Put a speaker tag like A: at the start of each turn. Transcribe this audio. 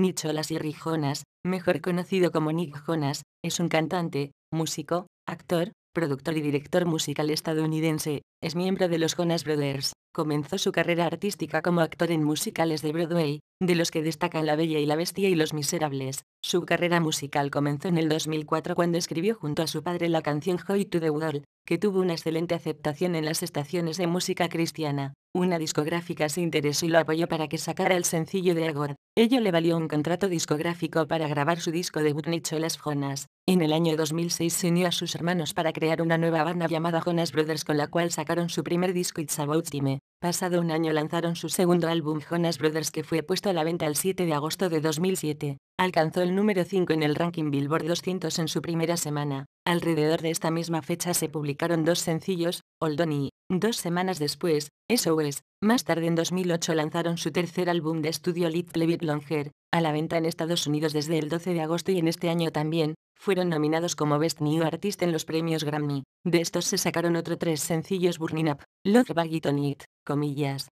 A: Nicholas y
B: Jonas, mejor conocido como Nick Jonas, es un cantante, músico, actor, productor y director musical estadounidense, es miembro de los Jonas Brothers. Comenzó su carrera artística como actor en musicales de Broadway, de los que destacan La Bella y la Bestia y Los Miserables. Su carrera musical comenzó en el 2004 cuando escribió junto a su padre la canción Joy to the World, que tuvo una excelente aceptación en las estaciones de música cristiana. Una discográfica se interesó y lo apoyó para que sacara el sencillo de Agor. Ello le valió un contrato discográfico para grabar su disco debut Nicho Las Jonas. En el año 2006 se unió a sus hermanos para crear una nueva banda llamada Jonas Brothers con la cual sacaron su primer disco It's About Time. Pasado un año lanzaron su segundo álbum Jonas Brothers que fue puesto a la venta el 7 de agosto de 2007 alcanzó el número 5 en el ranking Billboard 200 en su primera semana. Alrededor de esta misma fecha se publicaron dos sencillos, Old On dos semanas después, SOS. Más tarde en 2008 lanzaron su tercer álbum de estudio Little Bit Longer, a la venta en Estados Unidos desde el 12 de agosto y en este año también, fueron nominados como Best New Artist en los premios Grammy. De estos se sacaron otro tres sencillos Burning Up, Love Bag y On It, comillas,